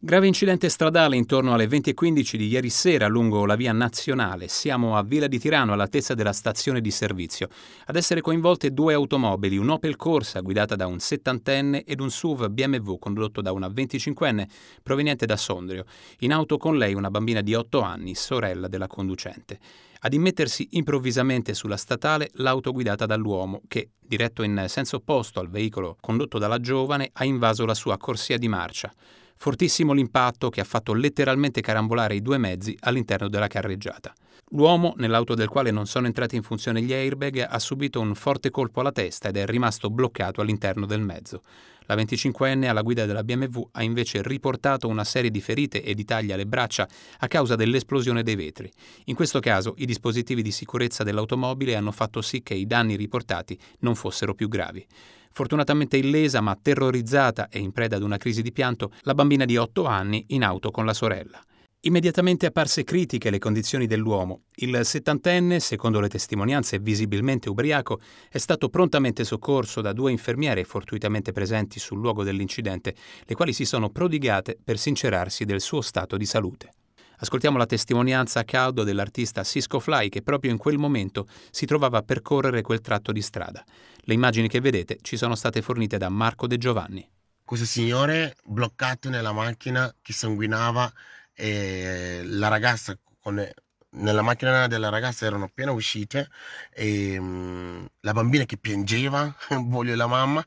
Grave incidente stradale intorno alle 20.15 di ieri sera lungo la via nazionale. Siamo a Villa di Tirano all'altezza della stazione di servizio. Ad essere coinvolte due automobili, un Opel Corsa guidata da un settantenne ed un SUV BMW condotto da una 25enne proveniente da Sondrio. In auto con lei una bambina di 8 anni, sorella della conducente. Ad immettersi improvvisamente sulla statale l'auto guidata dall'uomo che, diretto in senso opposto al veicolo condotto dalla giovane, ha invaso la sua corsia di marcia. Fortissimo l'impatto che ha fatto letteralmente carambolare i due mezzi all'interno della carreggiata. L'uomo, nell'auto del quale non sono entrati in funzione gli airbag, ha subito un forte colpo alla testa ed è rimasto bloccato all'interno del mezzo. La 25enne alla guida della BMW ha invece riportato una serie di ferite e di tagli alle braccia a causa dell'esplosione dei vetri. In questo caso i dispositivi di sicurezza dell'automobile hanno fatto sì che i danni riportati non fossero più gravi. Fortunatamente illesa ma terrorizzata e in preda ad una crisi di pianto, la bambina di 8 anni in auto con la sorella. Immediatamente apparse critiche le condizioni dell'uomo. Il settantenne, secondo le testimonianze visibilmente ubriaco, è stato prontamente soccorso da due infermiere fortuitamente presenti sul luogo dell'incidente, le quali si sono prodigate per sincerarsi del suo stato di salute. Ascoltiamo la testimonianza a caldo dell'artista Cisco Fly che proprio in quel momento si trovava a percorrere quel tratto di strada. Le immagini che vedete ci sono state fornite da Marco De Giovanni. Questo signore bloccato nella macchina che sanguinava e la ragazza con nella macchina della ragazza erano appena uscite e mm, la bambina che piangeva, voglio la mamma.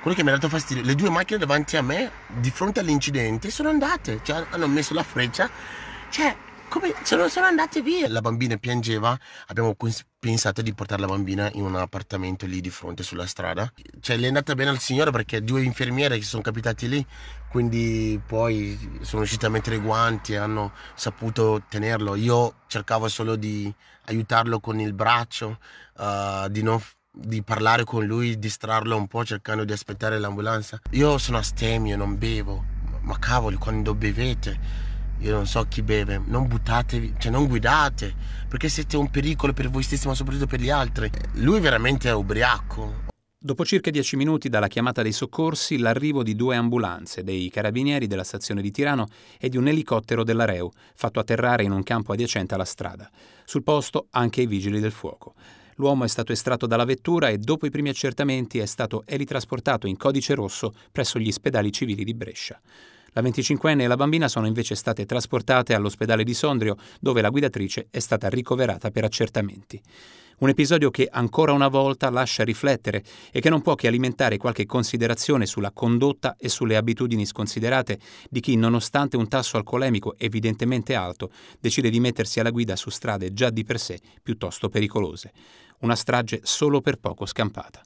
Quello che mi ha dato fastidio, le due macchine davanti a me, di fronte all'incidente, sono andate, cioè hanno messo la freccia cioè, come se sono andate via. La bambina piangeva, abbiamo pensato di portare la bambina in un appartamento lì di fronte sulla strada. Cioè, le è andata bene al signore perché due infermiere che sono capitati lì, quindi poi sono riusciti a mettere i guanti e hanno saputo tenerlo. Io cercavo solo di aiutarlo con il braccio, uh, di non di parlare con lui, distrarlo un po' cercando di aspettare l'ambulanza. Io sono astemio, non bevo. Ma cavoli, quando bevete io non so chi beve, non buttatevi, cioè non guidate, perché siete un pericolo per voi stessi, ma soprattutto per gli altri. Lui veramente è ubriaco. Dopo circa dieci minuti dalla chiamata dei soccorsi, l'arrivo di due ambulanze, dei carabinieri della stazione di Tirano e di un elicottero della Reu, fatto atterrare in un campo adiacente alla strada. Sul posto anche i vigili del fuoco. L'uomo è stato estratto dalla vettura e dopo i primi accertamenti è stato elitrasportato in codice rosso presso gli ospedali civili di Brescia. La 25enne e la bambina sono invece state trasportate all'ospedale di Sondrio, dove la guidatrice è stata ricoverata per accertamenti. Un episodio che ancora una volta lascia riflettere e che non può che alimentare qualche considerazione sulla condotta e sulle abitudini sconsiderate di chi, nonostante un tasso alcolemico evidentemente alto, decide di mettersi alla guida su strade già di per sé piuttosto pericolose. Una strage solo per poco scampata.